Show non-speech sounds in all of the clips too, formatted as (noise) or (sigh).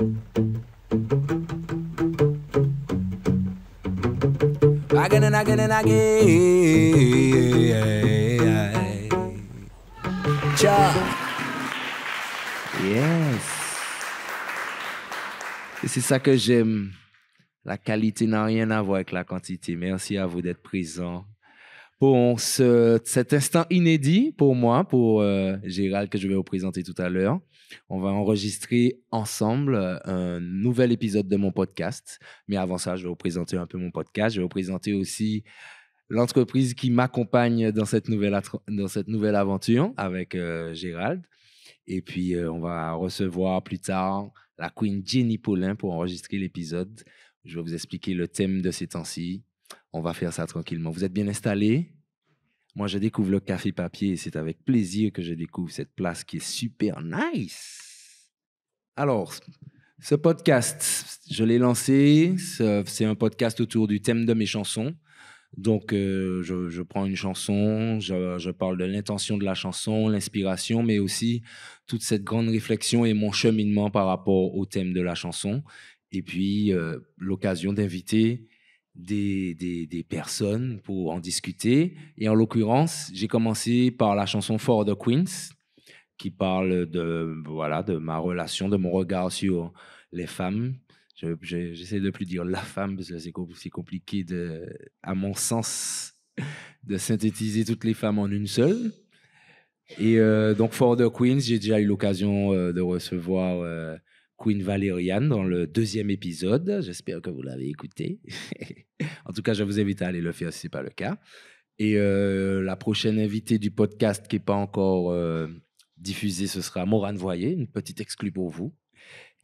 Yes. c'est ça que j'aime. La qualité n'a rien à voir avec la quantité. Merci à vous d'être présents pour ce, cet instant inédit pour moi, pour euh, Gérald que je vais vous présenter tout à l'heure. On va enregistrer ensemble euh, un nouvel épisode de mon podcast. Mais avant ça, je vais vous présenter un peu mon podcast. Je vais vous présenter aussi l'entreprise qui m'accompagne dans, cette nouvelle dans cette nouvelle aventure avec euh, Gérald. Et puis, on va recevoir plus tard la Queen Jenny Paulin pour enregistrer l'épisode. Je vais vous expliquer le thème de ces temps-ci, on va faire ça tranquillement. Vous êtes bien installé. Moi, je découvre le café papier et c'est avec plaisir que je découvre cette place qui est super nice. Alors, ce podcast, je l'ai lancé. C'est un podcast autour du thème de mes chansons. Donc, euh, je, prends une chanson, je, parle de l'intention de la chanson, l'inspiration, mais aussi toute cette grande réflexion et mon cheminement par rapport au thème de la chanson. Et puis, euh, l'occasion d'inviter des, des, personnes pour en discuter. Et en l'occurrence, j'ai commencé par la chanson For the Queens, qui parle de, voilà, de ma relation, de mon regard sur les femmes. J'essaie de ne de plus dire la femme, parce que c'est compliqué, de, à mon sens, de synthétiser toutes les femmes en une seule. Et euh, donc, For the Queens, j'ai déjà eu l'occasion euh, de recevoir euh, Queen Valerian dans le deuxième épisode. J'espère que vous l'avez écouté. (laughs) en tout cas, je vous invite à aller le faire si ce n'est pas le cas. Et euh, la prochaine invitée du podcast qui n'est pas encore euh, diffusée, ce sera Morane Voyer, une petite exclue pour vous.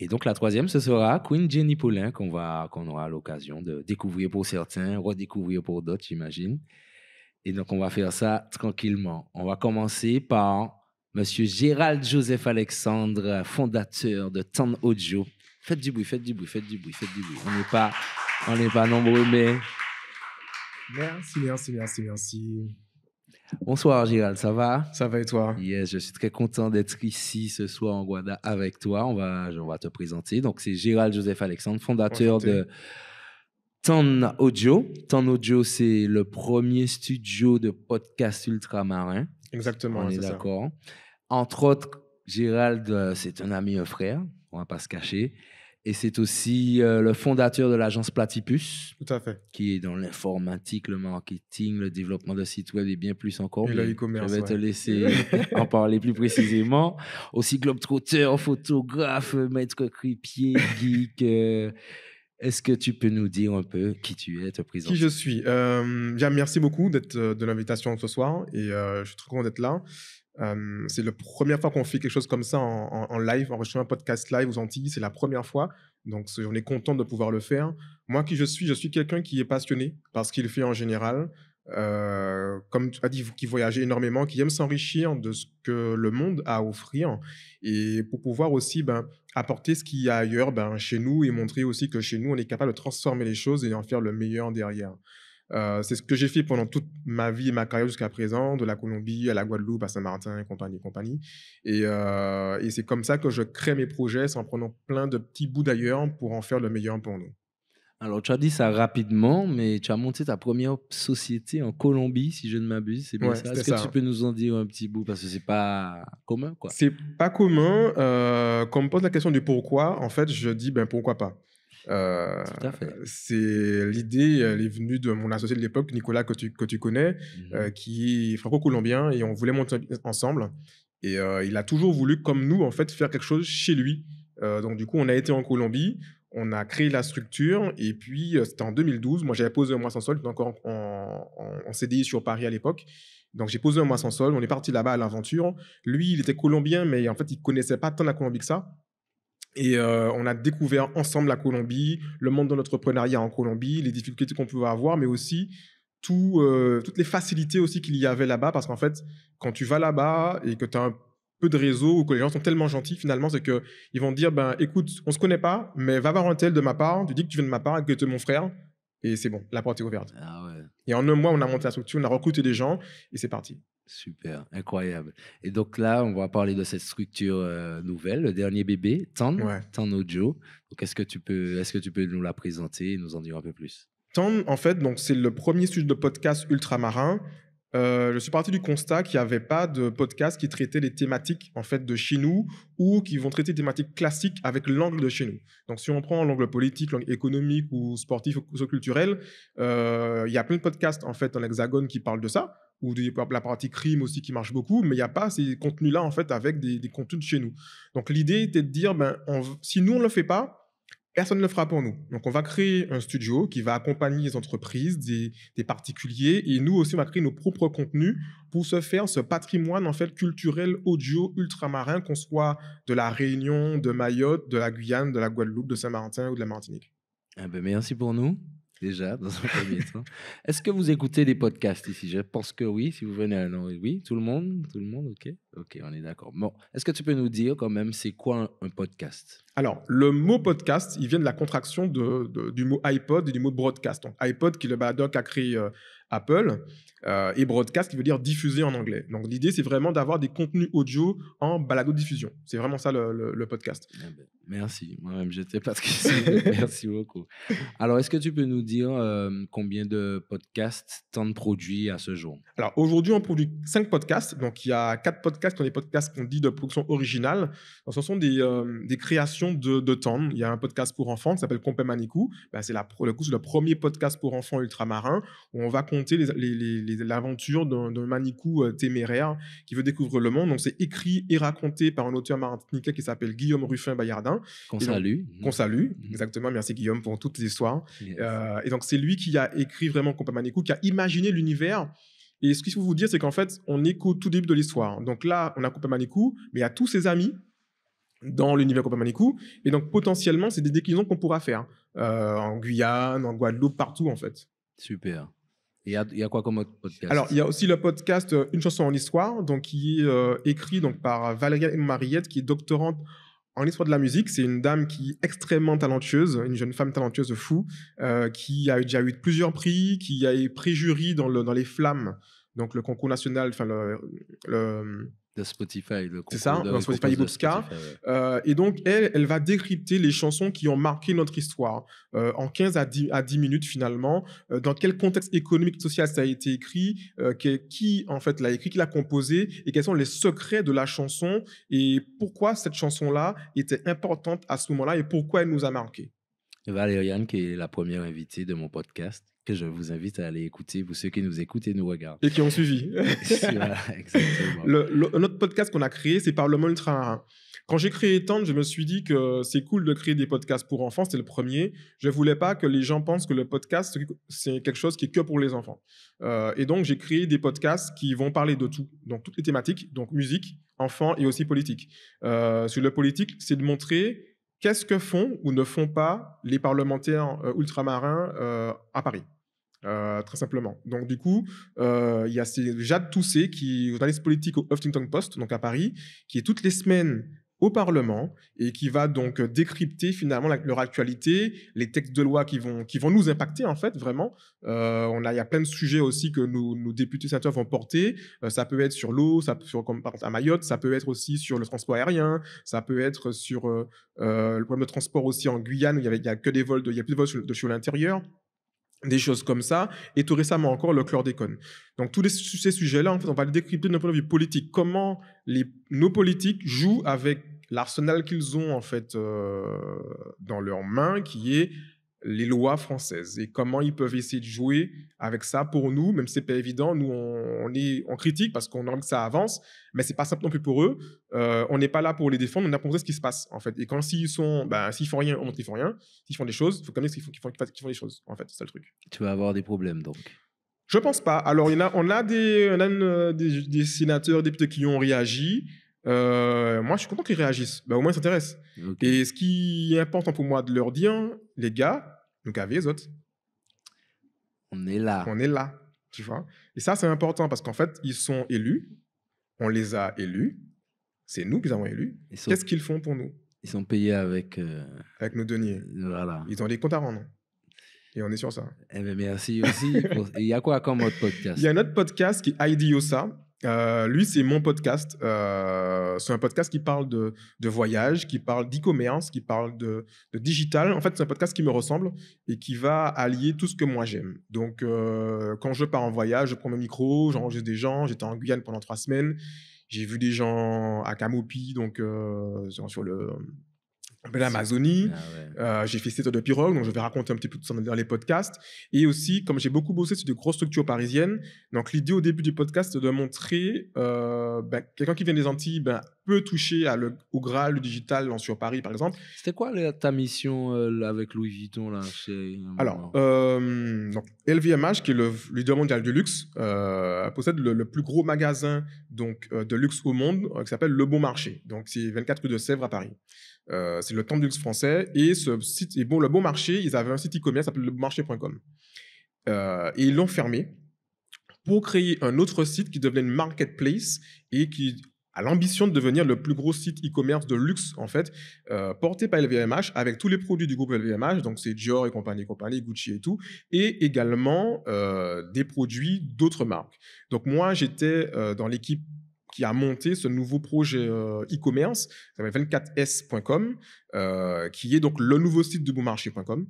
Et donc la troisième, ce sera Queen Jenny Paulin qu'on qu'on aura l'occasion de découvrir pour certains, redécouvrir pour d'autres, j'imagine. Et donc on va faire ça tranquillement. On va commencer par Monsieur Gérald Joseph Alexandre, fondateur de Tan Audio. Faites du bruit, faites du bruit, faites du bruit, faites du bruit. On n'est pas, on n'est pas nombreux, mais. Merci, merci, merci, merci. Bonsoir Gérald, ça va Ça va et toi Yes, je suis très content d'être ici ce soir en Guada avec toi. On va, on va te présenter. Donc c'est Gérald Joseph Alexandre, fondateur de Tan Audio. Tan Audio, c'est le premier studio de podcast ultramarin. Exactement, on est, d'accord. Entre autres, Gérald, euh, c'est un ami, un frère, on ne va pas se cacher. Et c'est aussi euh, le fondateur de l'agence Platypus. Tout à fait. Qui est dans l'informatique, le marketing, le développement de sites web et bien plus encore. Et le e-commerce. Je vais te laisser (laughs) en parler plus précisément. Aussi globe globetrotter, photographe, maître crépier, geek. Euh, est-ce que tu peux nous dire un peu qui tu es, te présenter Qui je suis. bien, merci beaucoup d'être de l'invitation ce soir et je suis très content d'être là c'est la première fois qu'on fait quelque chose comme ça en, live, en live, un podcast live aux Antilles, c'est la première fois. Donc on est content de pouvoir le faire. Moi qui je suis, je suis quelqu'un qui est passionné par ce qu'il fait en général. Euh, comme tu as dit, qui voyage énormément, qui aime s'enrichir de ce que le monde a à offrir et pour pouvoir aussi ben, apporter ce qu'il y a ailleurs ben, chez nous et montrer aussi que chez nous, on est capable de transformer les choses et en faire le meilleur derrière. Euh, c'est ce que j'ai fait pendant toute ma vie et ma carrière jusqu'à présent, de la Colombie à la Guadeloupe, à Saint-Martin et compagnie, compagnie. Et, euh, c'est comme ça que je crée mes projets, en prenant plein de petits bouts d'ailleurs pour en faire le meilleur pour nous. Alors, tu as dit ça rapidement, mais tu as monté ta première société en Colombie, si je ne m'abuse. C'est bien ça. Est-ce que tu peux nous en dire un petit bout Parce que c'est pas commun, quoi. C'est pas commun. Euh, quand on me pose la question du pourquoi, en fait, je dis ben pourquoi pas. Euh, c'est l'idée, elle est venue de mon associé de l'époque, Nicolas, que tu, connais, mhm. euh, qui est franco-colombien, et on voulait monter ensemble. Et euh, il a toujours voulu, comme nous, en fait, faire quelque chose chez lui. donc, du coup, on a été en Colombie, on a créé la structure, et puis c'était en 2012. Moi, j'avais posé un mois sans sol, donc encore en, CDI sur Paris à l'époque. Donc j'ai posé un mois sans sol, on est parti là-bas à l'aventure. Lui, il était colombien, mais en fait, il connaissait pas tant la Colombie que ça. Et euh, on a découvert ensemble la Colombie, le monde de l'entrepreneuriat en Colombie, les difficultés qu'on pouvait avoir, mais aussi euh, toutes les facilités aussi qu'il y avait là-bas. Parce qu'en fait, quand tu vas là-bas et que tu as un peu de réseau ou que les gens sont tellement gentils finalement, c'est qu'ils vont te dire, ben, écoute, on ne se connaît pas, mais va voir un tel de ma part, tu dis que tu viens de ma part que tu es mon frère, et c'est bon, la porte est ouverte. Ah et en un mois, on a monté la structure, on a recruté des gens, et c'est parti. Super, incroyable. Et donc là, on va parler de cette structure euh, nouvelle, le dernier bébé, Tan, Tan Ojo. Donc est-ce que tu peux, est-ce que tu peux nous la présenter et nous en dire un peu plus Tan, en fait, donc c'est le premier sujet de podcast ultramarin. Euh, je suis parti du constat qu'il n'y avait pas de podcast qui traitait les thématiques en fait de chez nous ou qui vont traiter des thématiques classiques avec l'angle de chez nous. Donc si on prend l'angle politique, l'angle économique ou sportif ou culturel, euh, il y a plein de podcasts en fait en hexagone qui parlent de ça ou la partie crime aussi qui marche beaucoup, mais il n'y a pas ces contenus-là en fait avec des, contenus de chez nous. Donc l'idée était de dire, ben, si nous on ne le fait pas, personne ne le fera pour nous. Donc on va créer un studio qui va accompagner les entreprises, des, des, particuliers, et nous aussi on va créer nos propres contenus pour se faire ce patrimoine en fait culturel audio ultramarin, qu'on soit de la Réunion, de Mayotte, de la Guyane, de la Guadeloupe, de Saint-Martin ou de la Martinique. Eh ben merci pour nous déjà, dans un premier temps. (laughs) Est-ce que vous écoutez des podcasts ici Je pense que oui, si vous venez à Londres. Oui, tout le monde Tout le monde, ok Ok, on est d'accord. Bon, est-ce que tu peux nous dire quand même, c'est quoi un, podcast Alors, le mot podcast, il vient de la contraction de, du mot iPod et du mot broadcast. Donc, iPod, qui le badadoc a créé euh, Apple, euh, et broadcast qui veut dire diffuser en anglais. Donc l'idée, c'est vraiment d'avoir des contenus audio en balado-diffusion. C'est vraiment ça le, podcast. Eh ben, merci, moi-même, je n'étais pas (laughs) Merci beaucoup. Alors, est-ce que tu peux nous dire euh, combien de podcasts t'en produit à ce jour Alors aujourd'hui, on produit 5 podcasts. Donc il y a quatre podcasts qui sont des podcasts qu'on dit de production originale. ce sont des, euh, des créations de, de, Il y a un podcast pour enfants qui s'appelle Compé Manicou bah, ». Ben, c'est le, le premier podcast pour enfants ultramarins où on va compter les, les, les l'aventure d'un manicou euh, téméraire qui veut découvrir le monde. Donc, c'est écrit et raconté par un auteur martiniquais qui s'appelle Guillaume Ruffin-Bayardin. Qu'on salue. Qu'on salue, mhm. exactement. Merci Guillaume pour toutes les histoires. Euh, et donc, c'est lui qui a écrit vraiment Compa Manicou, qui a imaginé l'univers. Et ce qu'il faut vous dire, c'est qu'en fait, on est qu'au tout début de l'histoire. Donc là, on a Compa Manicou, mais il y a tous ses amis dans l'univers manicou Et donc, potentiellement, c'est des décisions qu'on pourra faire euh, en Guyane, en Guadeloupe, partout, en fait. Super. Il y a, quoi comme podcast Alors, il y a aussi le podcast euh, Une chanson en histoire, donc, qui est euh, écrit donc, par euh, Valérie Mariette, qui est doctorante en histoire de la musique. C'est une dame qui est extrêmement talentueuse, une jeune femme talentueuse de fou, qui a déjà eu plusieurs prix, qui a eu prix dans, le, dans les flammes, donc le concours national, le de Spotify. C'est ça, Spotify euh, et donc, elle, elle va décrypter les chansons qui ont marqué notre histoire euh, en 15 à 10, à 10 minutes finalement. Euh, dans quel contexte économique, social ça a été écrit, qui, en fait l'a écrit, qui l'a composé et quels sont les secrets de la chanson et pourquoi cette chanson-là était importante à ce moment-là et pourquoi elle nous a marqué. Valériane, qui est la première invitée de mon podcast, que je vous invite à aller écouter, vous ceux qui nous écoutent et nous regardent. Et qui ont suivi. (laughs) voilà, exactement. Le, notre podcast qu'on a créé, c'est Parlement Ultra Quand j'ai créé Tente, je me suis dit que c'est cool de créer des podcasts pour enfants, c'était le premier. Je voulais pas que les gens pensent que le podcast, c'est quelque chose qui est que pour les enfants. Euh, et donc, j'ai créé des podcasts qui vont parler de tout, donc toutes les thématiques, donc musique, enfants et aussi politique. Euh, sur le politique, c'est de montrer qu'est-ce que font ou ne font pas les parlementaires euh, ultramarins à Paris. Euh, très simplement. Donc, du coup, euh, il y a Jade Toussé, qui est journaliste politique au Huffington Post, donc à Paris, qui est toutes les semaines au Parlement et qui va donc décrypter finalement leur actualité, les textes de loi qui vont, qui vont nous impacter en fait vraiment. Euh, il y a plein de sujets aussi que nos députés sénateurs vont porter. ça peut être sur l'eau, ça sur, comme par exemple à Mayotte, ça peut être aussi sur le transport aérien, ça peut être sur le problème de transport aussi en Guyane où il n'y a, que des vols, il y a plus de vols de chez l'intérieur des choses comme ça, et tout récemment encore le chlordécone. Donc tous ces sujets-là, en fait, on va les décrypter d'un point de vue politique. Comment nos politiques jouent avec l'arsenal qu'ils ont en fait euh, dans leurs mains, qui est les lois françaises et comment ils peuvent essayer de jouer avec ça pour nous, même si c'est pas évident, nous on, est en critique parce qu'on a envie que ça avance, mais c'est pas simple non plus pour eux. Euh, on n'est pas là pour les défendre, on a pour ce qui se passe en fait. Et quand s'ils sont, ben, font rien, on montre qu'ils font rien. S'ils font des choses, il faut quand qu'ils font, qu'ils font, font des choses en fait, c'est ça le truc. Tu vas avoir des problèmes donc. Je pense pas. Alors il y en a, on a des, euh, sénateurs, des, députés qui ont réagi. Euh, moi, je suis content qu'ils réagissent. Bah, au moins, ils s'intéressent. Et ce qui est important pour moi de leur dire, les gars, nous cavez les autres. On est là. On est là, tu vois. Et ça, c'est important parce qu'en fait, ils sont élus. On les a élus. C'est nous qui avons élus. Qu'est-ce qu'ils font pour nous Ils sont payés avec... Euh, avec nos deniers. Voilà. Ils ont des comptes à rendre. Et on est sur ça. Eh bien, merci aussi. (laughs) Il y a quoi comme autre podcast Il y a un autre podcast qui est ça. Euh, lui, c'est mon podcast. Euh, c'est un podcast qui parle de, voyage, qui parle d'e-commerce, qui parle de, digital. En fait, c'est un podcast qui me ressemble et qui va allier tout ce que moi j'aime. Donc, euh, quand je pars en voyage, je prends mon micro, j'enregistre des gens. J'étais en Guyane pendant trois semaines. J'ai vu des gens à Camopi, donc sur le, l'Amazonie. Ah euh, j'ai fait cette de pirogue, donc je vais raconter un petit peu tout ça dans les podcasts. Et aussi, comme j'ai beaucoup bossé sur des grosses structures parisiennes, donc l'idée au début du podcast, c'est de montrer euh, ben, quelqu'un qui vient des Antilles ben, peut toucher à au Graal, le digital sur Paris, par exemple. C'était quoi ta mission euh, avec Louis Vuitton là, Alors, LVMH, qui est le leader mondial du luxe, possède le, plus gros magasin donc, de luxe au monde, qui s'appelle Le Bon Marché. Donc, c'est 24 rue de Sèvres à Paris. Euh, c'est le temps du luxe français. Et, ce site, et bon, le bon marché, ils avaient un site e-commerce appelé lebonmarché.com. Euh, et ils l'ont fermé pour créer un autre site qui devenait une marketplace et qui a l'ambition de devenir le plus gros site e-commerce de luxe, en fait, euh, porté par LVMH, avec tous les produits du groupe LVMH, donc c'est Dior et compagnie, et compagnie, Gucci et tout, et également euh, des produits d'autres marques. Donc moi, j'étais dans l'équipe qui a monté ce nouveau projet euh, e-commerce, ça s'appelle 24s.com, euh, qui est donc le nouveau site de bonmarché.com.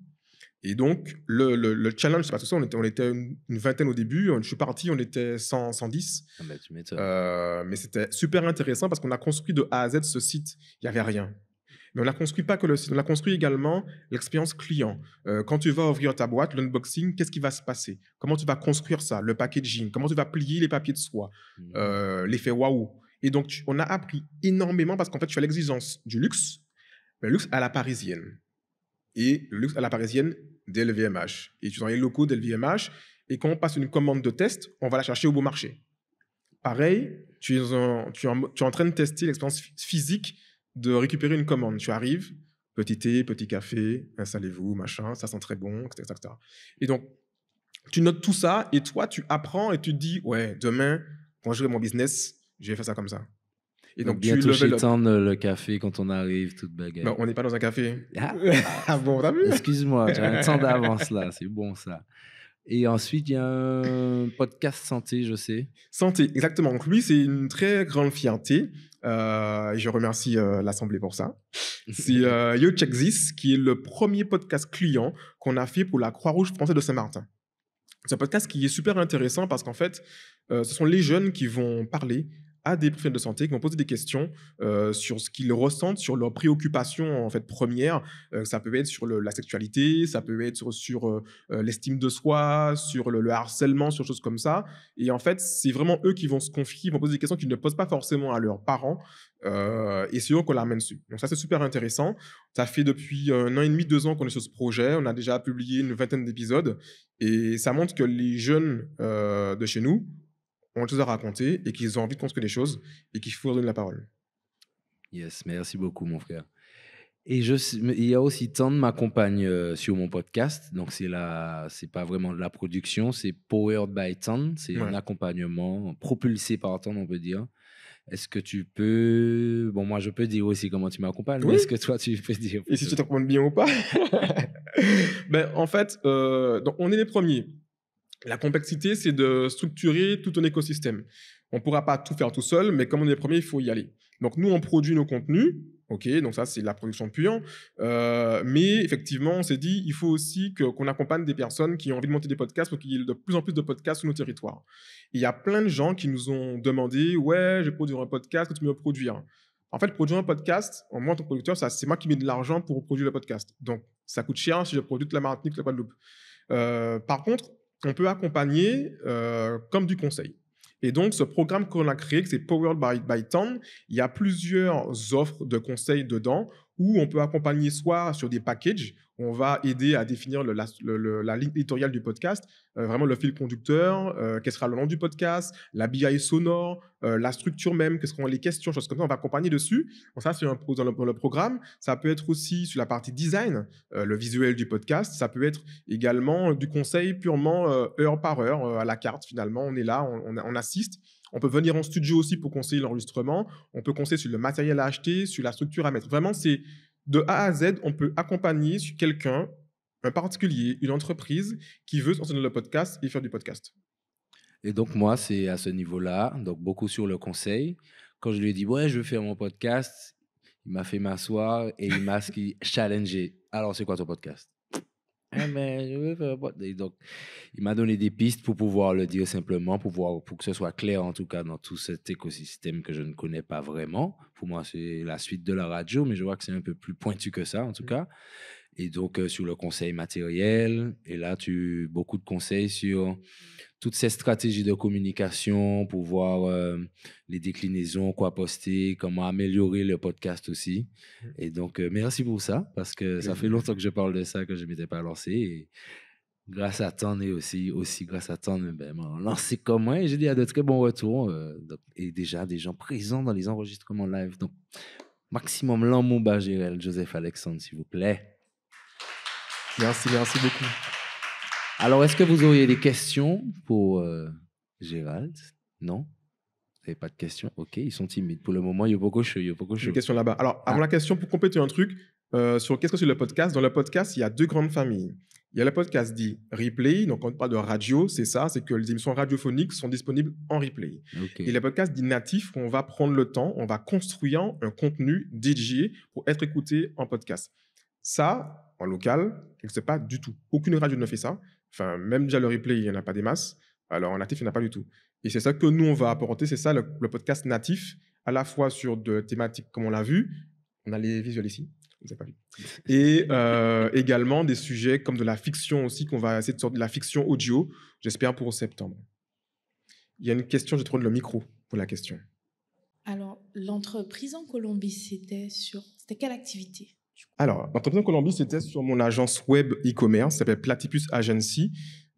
Et donc, le, challenge, c'est pas que ça, on était, une, vingtaine au début. Je suis parti, on était 100, 110. Ah bah, euh, mais c'était super intéressant parce qu'on a construit de A à Z ce site. Il n'y avait rien. Mais on la construit pas que le site, on la construit également l'expérience client. Euh, quand tu vas ouvrir ta boîte, l'unboxing, qu'est-ce qui va se passer Comment tu vas construire ça Le packaging Comment tu vas plier les papiers de soie mmh. euh, L'effet waouh Et donc, on a appris énormément parce qu'en fait, tu as l'exigence du luxe, le luxe à la parisienne. Et le luxe à la parisienne dès le VMH. Et tu dans les locaux dès le VMH. Et quand on passe une commande de test, on va la chercher au beau marché. Pareil, tu tu es en train de tester l'expérience physique de récupérer une commande. Tu arrives, petit thé, petit café, installez-vous, machin, ça sent très bon, etc., etc. Et donc, tu notes tout ça et toi, tu apprends et tu te dis, ouais, demain, quand je vais mon business, je vais faire ça comme ça. Et donc, bien tu le... le café quand on arrive, toute bagarre. Non, ben, on n'est pas dans un café. Ah. (laughs) ah, bon, t'as vu Excuse-moi, j'ai un temps (laughs) d'avance là, c'est bon ça. Et ensuite, il y a un podcast santé, je sais. Santé, exactement. Donc lui, c'est une très grande fierté. Euh, je remercie euh, l'Assemblée pour ça. (laughs) C'est euh, Check This, qui est le premier podcast client qu'on a fait pour la Croix-Rouge française de Saint-Martin. C'est un podcast qui est super intéressant parce qu'en fait, euh, ce sont les jeunes qui vont parler à des problèmes de santé qui vont poser des questions euh, sur ce qu'ils ressentent, sur leurs préoccupations en fait premières. Euh, ça peut être sur la sexualité, ça peut être sur, euh, l'estime de soi, sur le, harcèlement, sur choses comme ça. Et en fait, c'est vraiment eux qui vont se confier, qui vont poser des questions qu'ils ne posent pas forcément à leurs parents. et c'est eux qu'on ramène dessus. Donc ça, c'est super intéressant. Ça fait depuis un an et demi, deux ans qu'on est sur ce projet. On a déjà publié une vingtaine d'épisodes. Et ça montre que les jeunes de chez nous ont des choses à raconter et qu'ils ont envie de construire des choses et qu'il faut leur donner la parole. Yes, merci beaucoup, mon frère. Et je, il y a aussi Tan m'accompagne euh, sur mon podcast. Donc, c'est n'est c'est pas vraiment de la production, c'est Powered by Tan. C'est un accompagnement propulsé par Tan, on peut dire. Est-ce que tu peux. Bon, moi, je peux dire aussi comment tu m'accompagnes, est-ce que toi, tu peux dire. Et si tu t'accompagnes bien ou pas (laughs) ben, En fait, euh, donc, on est les premiers. La complexité, c'est de structurer tout un écosystème. On ne pourra pas tout faire tout seul, mais comme on est les premiers, il faut y aller. Donc nous, on produit nos contenus, ok, donc ça c'est la production pure, hein. euh, mais effectivement, on s'est dit, il faut aussi qu'on accompagne des personnes qui ont envie de monter des podcasts pour qu'il y ait de plus en plus de podcasts sur nos territoires. il y a plein de gens qui nous ont demandé, ouais, je vais produire un podcast, que tu me produire en fait, produire un podcast, en moins ton producteur, c'est moi qui mets de l'argent pour produire le podcast. Donc, ça coûte cher si je produis de la Martinique, la Guadeloupe. Euh, par contre, on peut accompagner euh, comme du conseil. Et donc, ce programme qu'on a créé, c'est Powered by, by il y a plusieurs offres de conseils dedans où on peut accompagner soit sur des packages, on va aider à définir la, ligne éditoriale du podcast, euh, vraiment le fil conducteur, euh, quel sera le nom du podcast, la BI sonore, euh, la structure même, qu'est-ce qu'on les questions, choses comme ça, on va accompagner dessus. ça, c'est dans, dans, le programme. Ça peut être aussi sur la partie design, euh, le visuel du podcast. Ça peut être également du conseil purement heure par heure, à la carte finalement. On est là, on assiste. On peut venir en studio aussi pour conseiller l'enregistrement. On peut conseiller sur le matériel à acheter, sur la structure à mettre. Vraiment, c'est de A à Z, on peut accompagner quelqu'un, un particulier, une entreprise qui veut sortir le podcast et faire du podcast. Et donc, moi, c'est à ce niveau-là, donc beaucoup sur le conseil. Quand je lui ai dit, ouais, je veux faire mon podcast, il m'a fait m'asseoir et il m'a challengé. Alors, c'est quoi ton podcast (laughs) mais donc, il m'a donné des pistes pour pouvoir le dire simplement, pour, pouvoir, pour que ce soit clair en tout cas dans tout cet écosystème que je ne connais pas vraiment. Pour moi, c'est la suite de la radio, mais je vois que c'est un peu plus pointu que ça en tout mm. cas. Et donc, euh, sur le conseil matériel, et là, tu beaucoup de conseils sur toutes ces stratégies de communication, pour voir euh, les déclinaisons, quoi poster, comment améliorer le podcast aussi. Mmh. Et donc, euh, merci pour ça, parce que ça fait longtemps que je parle de ça, que je ne m'étais pas lancé. Et grâce à ton, et aussi, aussi grâce à Tan, ben, lancé comme moi, j'ai déjà de très bons retours. et déjà, des gens présents dans les enregistrements live. Donc, maximum l'amour, bah, Joseph Alexandre, s'il vous plaît. Merci, merci beaucoup. Alors, est-ce que vous auriez des questions pour euh, Gérald Non Vous n'avez pas de questions Ok, ils sont timides. Pour le moment, Il y a beaucoup Une questions là-bas. Alors, ah. avant la question, pour compléter un truc, euh, sur qu'est-ce que c'est le podcast Dans le podcast, il y a deux grandes familles. Il y a le podcast dit replay, donc quand on parle de radio, c'est ça, c'est que les émissions radiophoniques sont disponibles en replay. Et le podcast dit natif, on va prendre le temps, on va construire un contenu DJ pour être écouté en podcast. Ça, en local, n'existe pas du tout. Aucune radio ne fait ça. Enfin, même déjà le replay, il n'y en a pas des masses. Alors en natif, il n'y en a pas du tout. Et c'est ça que nous, on va apporter, c'est ça le, podcast natif, à la fois sur de thématiques comme on l'a vu, on a les visuels ici, vous n'avez pas vu, (laughs) et euh, également des sujets comme de la fiction aussi, qu'on va essayer de sortir de la fiction audio, j'espère pour septembre. Il y a une question, je de le micro pour la question. Alors, l'entreprise en Colombie, c'était sur... C'était quelle activité alors, en Colombie, c'était sur mon agence web e-commerce, Ça s'appelle Platypus Agency.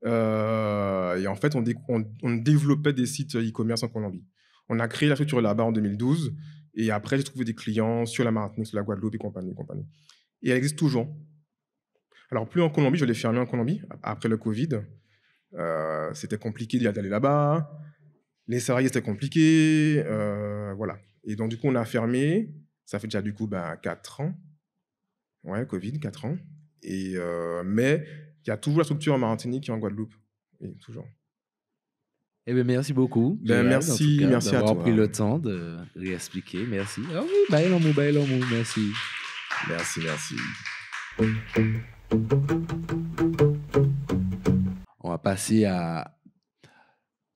Euh, et en fait, on, développait des sites e-commerce en Colombie. On a créé la structure là-bas en 2012. Et après, j'ai trouvé des clients sur la Martinique, sur la Guadeloupe et compagnie, et compagnie. Et elle existe toujours. Alors, plus en Colombie, je l'ai fermé en Colombie après le Covid. Euh, c'était compliqué d'aller là-bas. Les salariés, étaient compliqués. Euh, voilà. Et donc, du coup, on a fermé. Ça fait déjà, du coup, ben, quatre 4 ans. Ouais, Covid, 4 ans. Et, euh, mais il y a toujours la structure en Martinique et en Guadeloupe. toujours. Eh bien, merci beaucoup. Ben, merci, merci à pris le temps de réexpliquer. Merci. Ah bye bye merci. Merci, merci. On va passer à.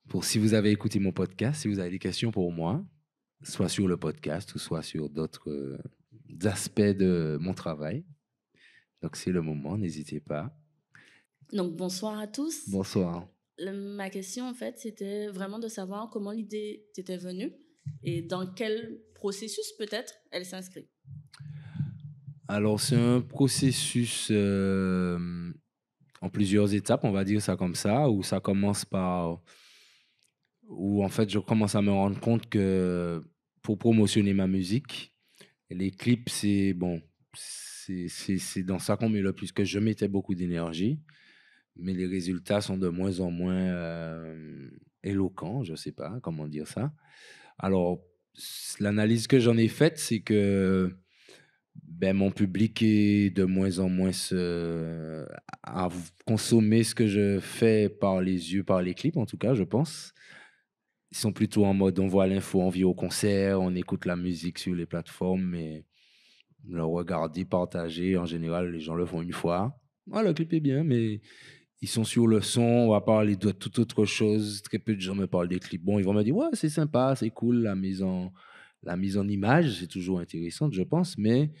Pour si vous avez écouté mon podcast, si vous avez des questions pour moi, soit sur le podcast ou soit sur d'autres euh, aspects de mon travail. Donc c'est le moment, n'hésitez pas. Donc bonsoir à tous. Bonsoir. ma question en fait, c'était vraiment de savoir comment l'idée t'était venue et dans quel processus peut-être elle s'inscrit. Alors c'est un processus euh, en plusieurs étapes, on va dire ça comme ça, où ça commence par où en fait je commence à me rendre compte que pour promotionner ma musique, les clips, c'est bon, c'est dans ça qu'on met le plus que je mettais beaucoup d'énergie, mais les résultats sont de moins en moins euh, éloquents, je ne sais pas comment dire ça. Alors, l'analyse que j'en ai faite, c'est que ben, mon public est de moins en moins à consommer ce que je fais par les yeux, par les clips en tout cas, je pense ils sont plutôt en mode on voit l'info, on vit au concert, on écoute la musique sur les plateformes, mais le regarder, partager, en général, les gens le font une fois. Ah, le clip est bien, mais ils sont sur le son, on va parler de tout autre chose. Très peu de gens me parlent des clips. Bon, ils vont me dire, ouais, c'est sympa, c'est cool, la mise en, la mise en image, c'est toujours intéressante, je pense, mais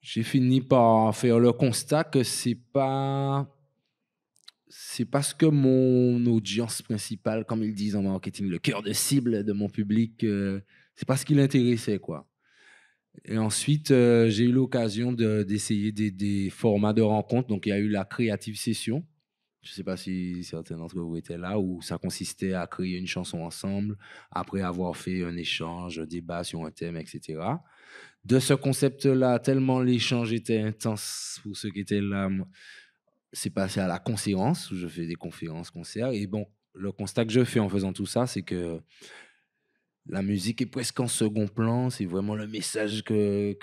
j'ai fini par faire le constat que c'est pas c'est parce que mon audience principale, comme ils disent en marketing, le cœur de cible de mon public, euh, c'est parce qu'il intéressait, quoi. Et ensuite, euh, j'ai eu l'occasion d'essayer des, formats de rencontres. Donc, il y a eu la Creative Session. Je ne sais pas si certains d'entre vous étaient là, où ça consistait à créer une chanson ensemble, après avoir fait un échange, un débat sur un thème, etc. De ce concept-là, tellement l'échange était intense pour ceux qui étaient là, c'est passé à la conférence où je fais des conférences, concerts. Et bon, le constat que je fais en faisant tout ça, c'est que la musique est presque en second plan. C'est vraiment le message que,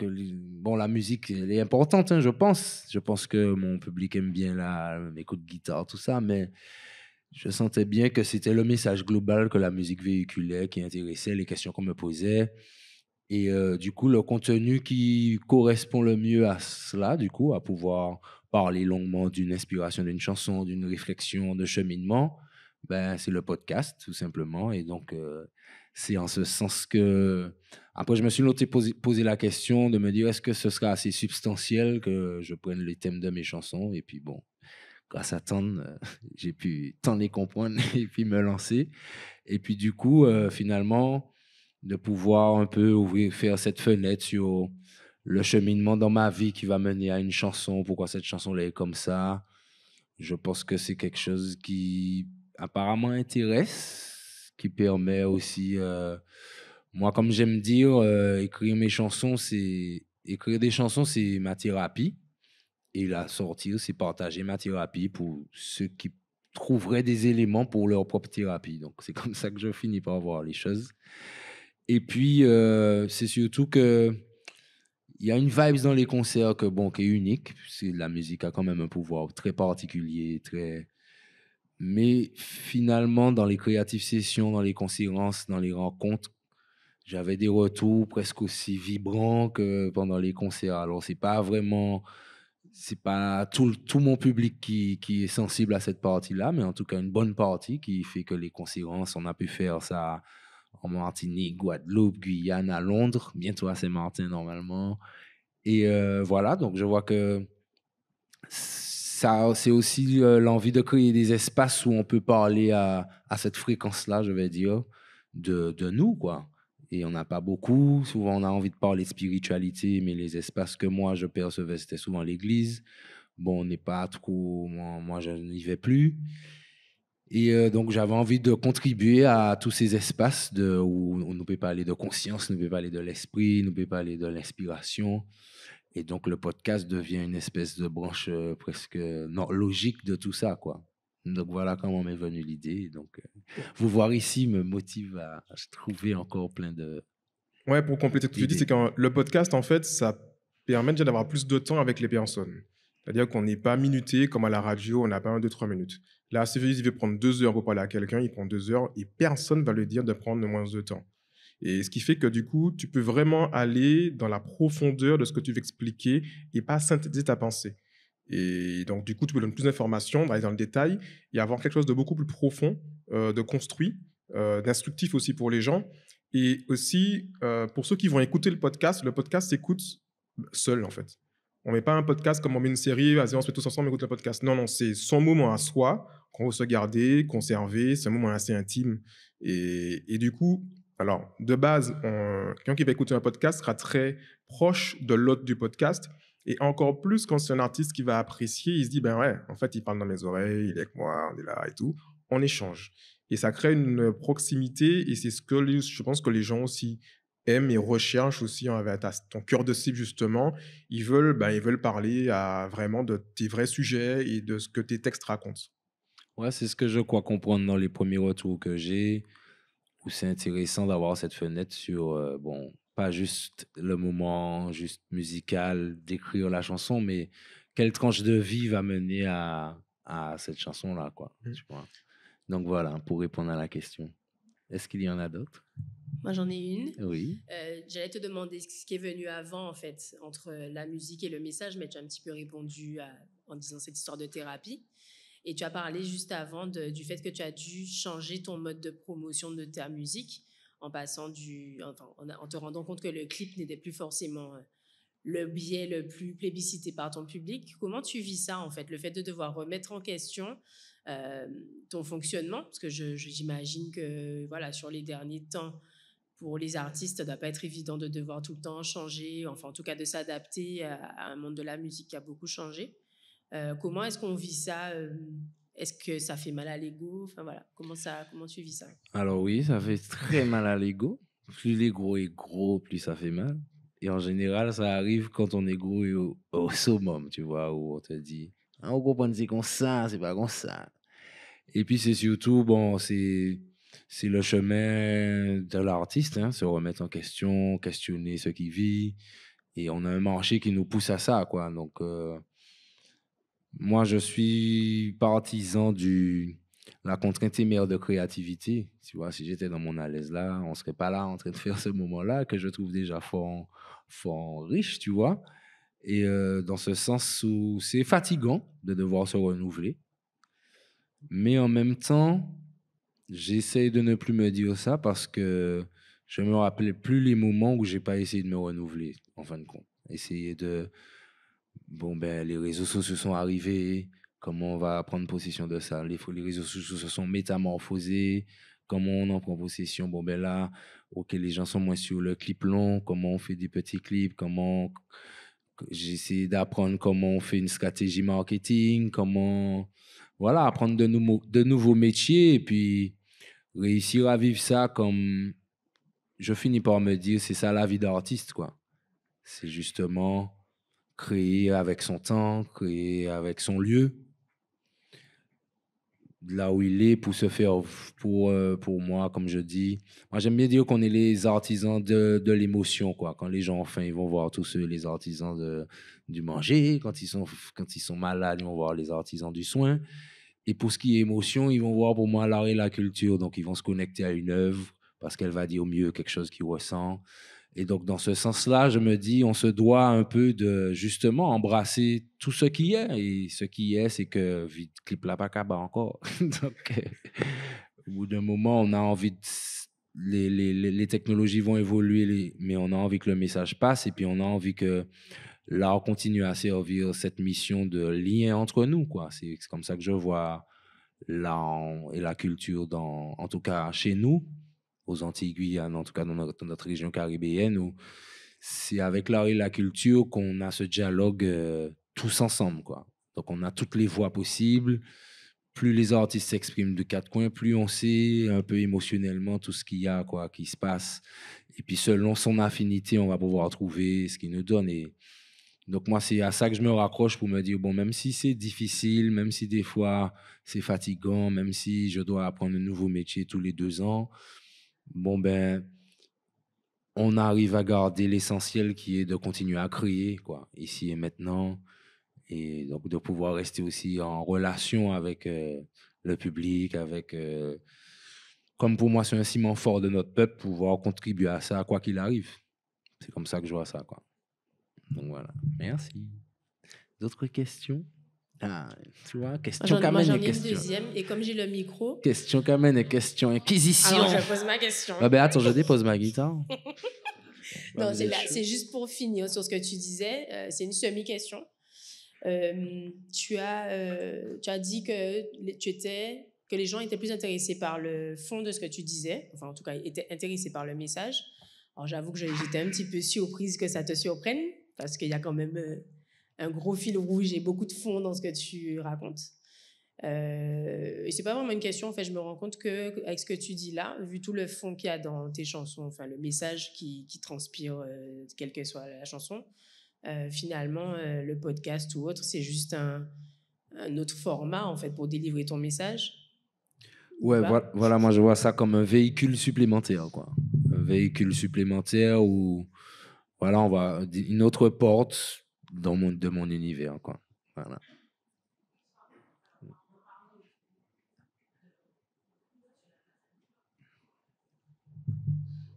Bon, la musique, elle est importante, hein, je pense. Je pense que mon public aime bien la, mes de guitare, tout ça, mais je sentais bien que c'était le message global que la musique véhiculait, qui intéressait, les questions qu'on me posait. Et euh, du coup, le contenu qui correspond le mieux à cela, du coup, à pouvoir parler longuement d'une inspiration d'une chanson, d'une réflexion, de cheminement, ben, c'est le podcast, tout simplement. Et donc, euh, c'est en ce sens que. Après, je me suis noté poser, la question de me dire est-ce que ce sera assez substantiel que je prenne les thèmes de mes chansons Et puis, bon, grâce à Tan, euh, (laughs) j'ai pu tant les comprendre (laughs) et puis me lancer. Et puis, du coup, euh, finalement, de pouvoir un peu ouvrir, faire cette fenêtre sur le cheminement dans ma vie qui va mener à une chanson, pourquoi cette chanson-là est comme ça. Je pense que c'est quelque chose qui apparemment intéresse, qui permet aussi... Euh, moi, comme j'aime dire, euh, écrire mes chansons, c'est... Écrire des chansons, c'est ma thérapie. Et la sortir, c'est partager ma thérapie pour ceux qui trouveraient des éléments pour leur propre thérapie. Donc, c'est comme ça que je finis par voir les choses. Et puis, euh, c'est surtout que il y a une vibe dans les concerts que, bon, qui est unique. C'est, la musique a quand même un pouvoir très particulier, très... Mais finalement, dans les créatives sessions, dans les conférences, dans les rencontres, j'avais des retours presque aussi vibrants que pendant les concerts. Alors, c'est pas vraiment... C'est pas tout, tout mon public qui, qui est sensible à cette partie-là, mais en tout cas, une bonne partie qui fait que les conférences, on a pu faire ça en Martinique, Guadeloupe, Guyane, à Londres, bientôt à Saint-Martin normalement. Et euh, voilà, donc je vois que ça, c'est aussi euh, l'envie de créer des espaces où on peut parler à, cette fréquence-là, je vais dire, de, nous, quoi. Et on n'a pas beaucoup. Souvent, on a envie de parler de spiritualité, mais les espaces que moi, je percevais, c'était souvent l'église. Bon, on n'est pas trop... Moi, moi je n'y vais plus. Et euh, donc, j'avais envie de contribuer à tous ces espaces de, où on ne peut pas aller de conscience, on ne peut pas aller de l'esprit, on ne peut pas aller de l'inspiration. Et donc, le podcast devient une espèce de branche euh, presque non, logique de tout ça, quoi. Donc, voilà comment m'est venue l'idée. Donc, euh, vous voir ici me motive à, trouver encore plein de. Ouais, pour compléter ce que tu dis, c'est que le podcast, en fait, ça permet déjà d'avoir plus de temps avec les personnes. C'est-à-dire qu'on n'est pas minuté comme à la radio, on n'a pas un, deux, trois minutes. Là, si il veut prendre deux heures pour parler à quelqu'un, il prend deux heures et personne ne va lui dire de prendre moins de temps. Et ce qui fait que du coup, tu peux vraiment aller dans la profondeur de ce que tu veux expliquer et pas synthétiser ta pensée. Et donc, du coup, tu peux donner plus d'informations, aller dans le détail et avoir quelque chose de beaucoup plus profond, euh, de construit, euh, d'instructif aussi pour les gens. Et aussi, euh, pour ceux qui vont écouter le podcast, le podcast s'écoute seul, en fait. On met pas un podcast comme on met une série, vas-y, on se met tous ensemble, on écoute le podcast. Non, non, c'est son moment à soi qu'on veut se garder, conserver. C'est un moment assez intime. Et, du coup, alors, de base, quelqu'un qui va écouter un podcast sera très proche de l'autre du podcast. Et encore plus quand c'est un artiste qui va apprécier, il se dit, ben ouais, en fait, il parle dans mes oreilles, il est avec moi, on est là et tout. On échange. Et ça crée une proximité et c'est ce que je pense que les gens aussi et mes recherches aussi avec ton cœur de cible justement. Ils veulent, bah, ils veulent parler à, vraiment de tes vrais sujets et de ce que tes textes racontent. Ouais, c'est ce que je crois comprendre dans les premiers retours que j'ai, où c'est intéressant d'avoir cette fenêtre sur, euh, bon, pas juste le moment, juste musical, d'écrire la chanson, mais quelle tranche de vie va mener à, à cette chanson-là, quoi. Mmh. Donc voilà, pour répondre à la question. Est-ce qu'il y en a d'autres Moi, j'en ai une. Oui. Euh, j'allais te demander ce qui est venu avant, en fait, entre la musique et le message, mais tu as un petit peu répondu en disant cette histoire de thérapie. Et tu as parlé juste avant du fait que tu as dû changer ton mode de promotion de ta musique en passant du, en te rendant compte que le clip n'était plus forcément euh, le biais le plus plébiscité par ton public. Comment tu vis ça, en fait, le fait de devoir remettre en question euh, ton fonctionnement, parce que j'imagine que voilà sur les derniers temps, pour les artistes, ça doit pas être évident de devoir tout le temps changer, enfin en tout cas de s'adapter à, un monde de la musique qui a beaucoup changé. Euh, comment est-ce qu'on vit ça euh, Est-ce que ça fait mal à l'ego Enfin voilà, comment ça, comment tu vis ça Alors oui, ça fait très mal à l'ego. Plus l'ego est gros, plus ça fait mal. Et en général, ça arrive quand on est gros au, tu vois, où on te dit, hein, on comprend c'est comme ça, c'est pas comme ça. Et puis c'est surtout, bon, c'est c'est le chemin de l'artiste, hein, se remettre en question, questionner ce qui vit. Et on a un marché qui nous pousse à ça, quoi. Donc, euh, moi, je suis partisan du la contrainte mère de créativité. Tu vois, si j'étais dans mon à là, on serait pas là en train de faire ce moment-là que je trouve déjà fort, fort riche, tu vois. Et euh, dans ce sens où c'est fatigant de devoir se renouveler mais en même temps, j'essaye de ne plus me dire ça parce que je ne me rappelais plus les moments où j'ai pas essayé de me renouveler, en fin de compte. Essayer de. Bon, ben, les réseaux sociaux sont arrivés. Comment on va prendre possession de ça les, réseaux sociaux se sont métamorphosés comment on en prend possession. Bon, ben là, ok, les gens sont moins sur le clip long, comment on fait des petits clips, comment j'essaie d'apprendre comment on fait une stratégie marketing, comment voilà, apprendre de, de nouveaux métiers et puis réussir à vivre ça comme je finis par me dire, c'est ça la vie d'artiste, quoi. C'est justement créer avec son temps, créer avec son lieu, là où il est pour se faire, pour, euh, pour moi, comme je dis. Moi, j'aime bien dire qu'on est les artisans de, de l'émotion, quoi. Quand les gens, enfin, ils vont voir tous ceux, les artisans de, du manger, quand ils sont, quand ils sont malades, ils vont voir les artisans du soin. Et pour ce qui est émotion, ils vont voir pour moi l'art et la culture. Donc, ils vont se connecter à une œuvre parce qu'elle va dire au mieux quelque chose qu'ils ressentent. Et donc, dans ce sens-là, je me dis, on se doit un peu de justement embrasser tout ce qui est. Et ce qui est, c'est que vite, clip la pas encore. (laughs) donc, euh, au bout d'un moment, on a envie de. Les, les, les, technologies vont évoluer, mais on a envie que le message passe et puis on a envie que l'art continue à servir cette mission de lien entre nous. quoi. C'est comme ça que je vois l'art et la culture, dans, en tout cas chez nous, aux Antilles en tout cas dans notre, région caribéenne, où c'est avec l'art et la culture qu'on a ce dialogue euh, tous ensemble. quoi. Donc on a toutes les voies possibles. Plus les artistes s'expriment de quatre coins, plus on sait un peu émotionnellement tout ce qu'il y a, quoi, qui se passe. Et puis selon son affinité, on va pouvoir trouver ce qu'il nous donne. Et donc moi, c'est à ça que je me raccroche pour me dire, bon, même si c'est difficile, même si des fois c'est fatigant, même si je dois apprendre un nouveau métier tous les deux ans, bon, ben, on arrive à garder l'essentiel qui est de continuer à créer, quoi, ici et maintenant, et donc de pouvoir rester aussi en relation avec euh, le public, avec... Euh, comme pour moi, c'est un ciment fort de notre peuple, pouvoir contribuer à ça, quoi qu'il arrive. C'est comme ça que je vois ça, quoi. Donc voilà. Merci. D'autres questions ah, tu vois, question quand et question. deuxième, et comme j'ai le micro. Question et question. Inquisition. je pose ma question. Ah ben attends, je dépose ma guitare. (laughs) non, c'est juste pour finir sur ce que tu disais. Euh, c'est une semi-question. Euh, tu, as, euh, tu as dit que tu étais que les gens étaient plus intéressés par le fond de ce que tu disais, enfin en tout cas étaient intéressés par le message. Alors j'avoue que j'étais un petit peu surprise que ça te surprenne, parce qu'il y a quand même euh, un gros fil rouge et beaucoup de fond dans ce que tu racontes. Euh, et c'est pas vraiment une question. En fait, je me rends compte que avec ce que tu dis là, vu tout le fond qu'il y a dans tes chansons, enfin le message qui, transpire, euh, quelle que soit la chanson, euh, finalement le podcast ou autre, c'est juste un, autre format en fait pour délivrer ton message. Ouais, voilà, moi je vois ça comme un véhicule supplémentaire, quoi. Un véhicule supplémentaire où voilà, on va une autre porte dans mon, de mon univers,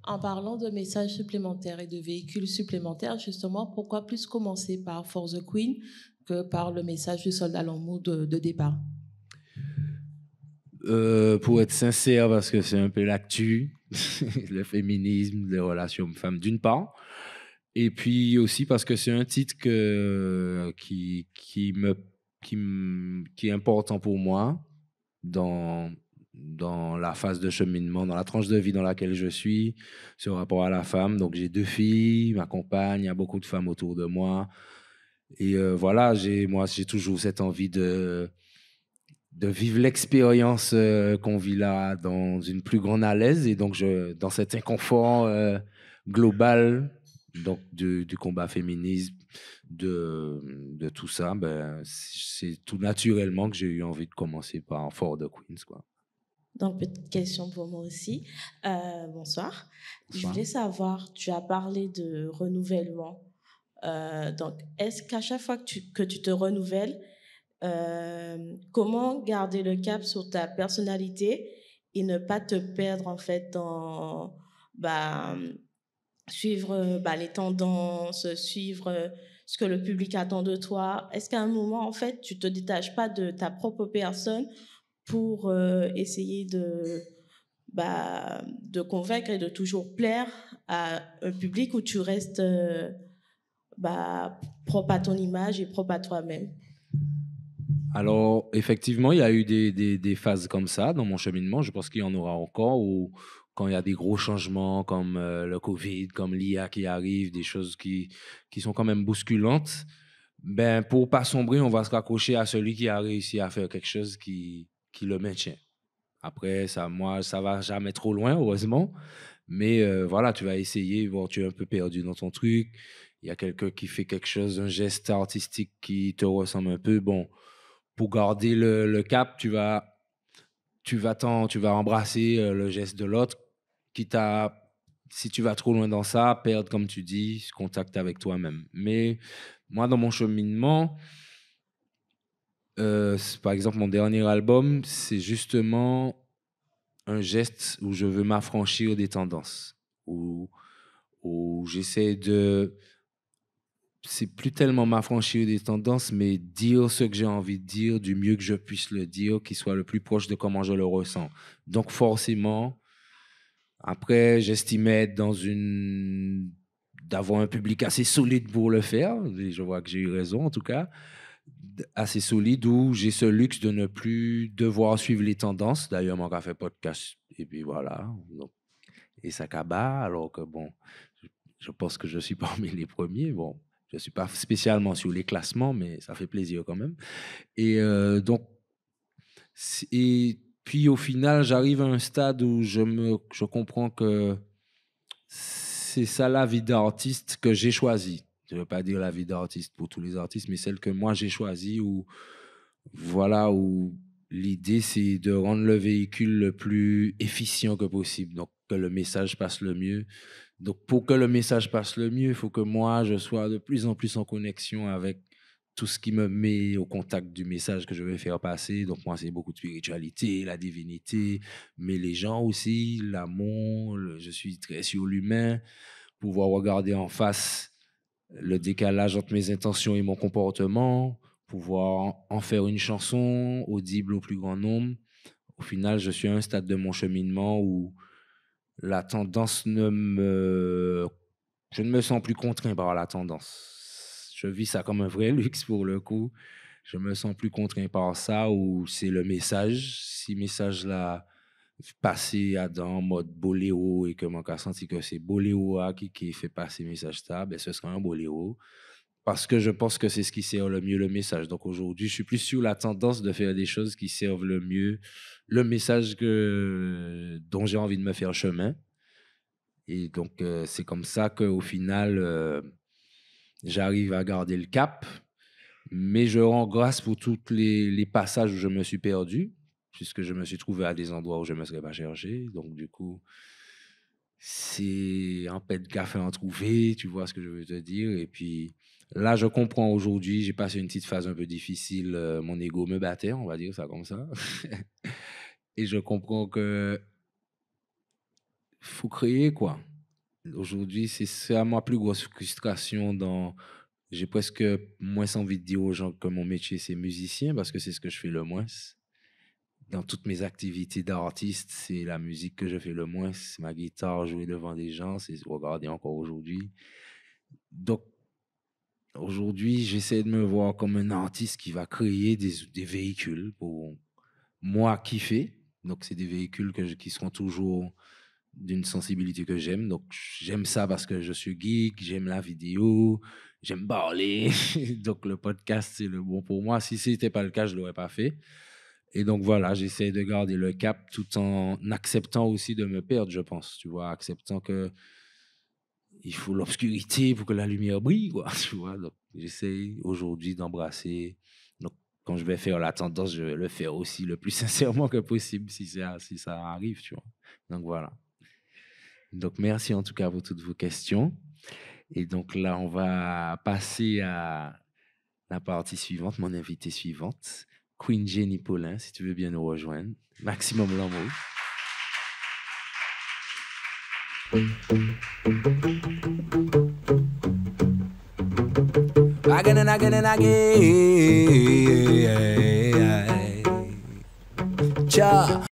En parlant de messages supplémentaires et de véhicules supplémentaires, justement, pourquoi plus commencer par For the Queen que par le message du soldat en de, de départ euh, Pour être sincère, parce que c'est un peu l'actu, (laughs) le féminisme, les relations femmes d'une part, et puis aussi parce que c'est un titre que, euh, qui, qui, me, qui, qui, est important pour moi dans, dans la phase de cheminement, dans la tranche de vie dans laquelle je suis, sur rapport à la femme. Donc j'ai deux filles, ma compagne, il y a beaucoup de femmes autour de moi. Et euh, voilà, j'ai, moi j'ai toujours cette envie de, de vivre l'expérience euh, qu'on vit là dans une plus grande à l'aise. Et donc je, dans cet inconfort global donc du, combat féminisme, de, de tout ça, ben, c'est tout naturellement que j'ai eu envie de commencer par Fort de Queens. Quoi. Donc, petite question pour moi aussi. Euh, bonsoir. Je voulais savoir, tu as parlé de renouvellement. Euh, donc, est-ce qu'à chaque fois que tu, que tu te renouvelles, euh, comment garder le cap sur ta personnalité et ne pas te perdre en fait dans... Bah, suivre euh, bah, les tendances, suivre euh, ce que le public attend de toi. Est-ce qu'à un moment, en fait, tu te détaches pas de ta propre personne pour euh, essayer de, bah, de convaincre et de toujours plaire à un public où tu restes bah, propre à ton image et propre à toi-même alors, effectivement, il y a eu des, des, phases comme ça dans mon cheminement. Je pense qu'il y en aura encore où, quand il y a des gros changements comme euh, le Covid, comme l'IA qui arrive, des choses qui, qui sont quand même bousculantes, ben, pour pas sombrer, on va se raccrocher à celui qui a réussi à faire quelque chose qui, qui le maintient. Après, ça, moi, ça va jamais trop loin, heureusement. Mais euh, voilà, tu vas essayer, tu es un peu perdu dans ton truc. Il y a quelqu'un qui fait quelque chose, un geste artistique qui te ressemble un peu. Bon, pour garder le, le cap, tu vas, tu vas, tu vas embrasser euh, le geste de l'autre si tu vas trop loin dans ça, perdre, comme tu dis, contact avec toi-même. Mais moi, dans mon cheminement, euh, par exemple, mon dernier album, c'est justement un geste où je veux m'affranchir des tendances, ou où j'essaie de... C'est plus tellement m'affranchir des tendances, mais dire ce que j'ai envie de dire du mieux que je puisse le dire, qui soit le plus proche de comment je le ressens. Donc forcément, après, j'estimais dans une d'avoir un public assez solide pour le faire. je vois que j'ai eu raison, en tout cas. Assez solide où j'ai ce luxe de ne plus devoir suivre les tendances. D'ailleurs, mon café podcast, et puis voilà. et ça cabane, alors que bon, je pense que je suis (laughs) parmi les premiers. Bon, je ne suis pas spécialement sur les classements, mais ça fait plaisir quand même. Et euh, donc, et puis au final, j'arrive à un stade où je, me, je comprends que c'est ça la vie d'artiste que j'ai choisie. Je ne veux pas dire la vie d'artiste pour tous les artistes, mais celle que moi j'ai choisie où, voilà, où l'idée c'est de rendre le véhicule le plus efficient que possible, donc que le message passe le mieux. Donc pour que le message passe le mieux, il faut que moi je sois de plus en plus en connexion avec tout ce qui me met au contact du message que je vais faire passer. Donc, moi, c'est beaucoup de spiritualité, la divinité, mais les gens aussi, l'amour. je suis très sur l'humain. Pouvoir regarder en face le décalage entre mes intentions et mon comportement. Pouvoir en faire une chanson audible au plus grand nombre. Au final, je suis à un stade de mon cheminement où la tendance ne me. Je ne me sens plus contraint par la tendance je vis ça comme un vrai luxe pour le coup. Je me sens plus contraint par ça ou c'est le message. Si message-là passé à dans mode boléo et que mon cas senti que c'est boléo ah, qui, qui fait passer message ça, ben ce serait un boléo. Parce que je pense que c'est ce qui sert le mieux le message. Donc aujourd'hui, je suis plus sur la tendance de faire des choses qui servent le mieux le message que, dont j'ai envie de me faire chemin. Et donc, euh, c'est comme ça qu'au final, euh, J'arrive à garder le cap, mais je rends grâce pour tous les, passages où je me suis perdu, puisque je me suis trouvé à des endroits où je ne me serais pas cherché. Donc, du coup, c'est un peu de café en trouver, tu vois ce que je veux te dire. Et puis là, je comprends aujourd'hui, j'ai passé une petite phase un peu difficile, euh, mon ego me battait, on va dire ça comme ça. (laughs) et je comprends que faut créer quoi aujourd'hui, c'est à ma plus grosse frustration dans. J'ai presque moins envie de dire aux gens que mon métier, c'est musicien, parce que c'est ce que je fais le moins. Dans toutes mes activités d'artiste, c'est la musique que je fais le moins. C'est ma guitare, jouer devant des gens, c'est regarder encore aujourd'hui. Donc, aujourd'hui, j'essaie de me voir comme un artiste qui va créer des, des véhicules pour moi kiffer. Donc, c'est des véhicules que qui seront toujours d'une sensibilité que j'aime. Donc, j'aime ça parce que je suis geek, j'aime la vidéo, j'aime parler. (laughs) donc, le podcast, c'est le bon pour moi. Si ce n'était pas le cas, je ne l'aurais pas fait. Et donc, voilà, j'essaie de garder le cap tout en acceptant aussi de me perdre, je pense. Tu vois, acceptant que il faut l'obscurité pour que la lumière brille, quoi. (laughs) Tu vois, donc, j'essaie aujourd'hui d'embrasser. Donc, quand je vais faire la tendance, je vais le faire aussi le plus (laughs) sincèrement que possible si ça, si ça arrive, tu vois. Donc, voilà. Donc, merci en tout cas pour toutes vos questions. Et donc là, on va passer à la partie suivante, mon invité suivante, Queen Jenny Paulin, si tu veux bien nous rejoindre. Maximum l'amour. Again and